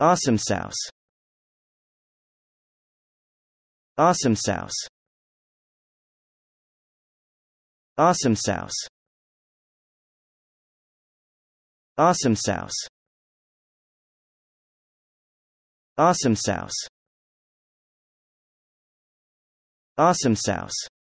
Awesome sauce. Awesome sauce. Awesome sauce. Awesome sauce. Awesome sauce. Awesome sauce.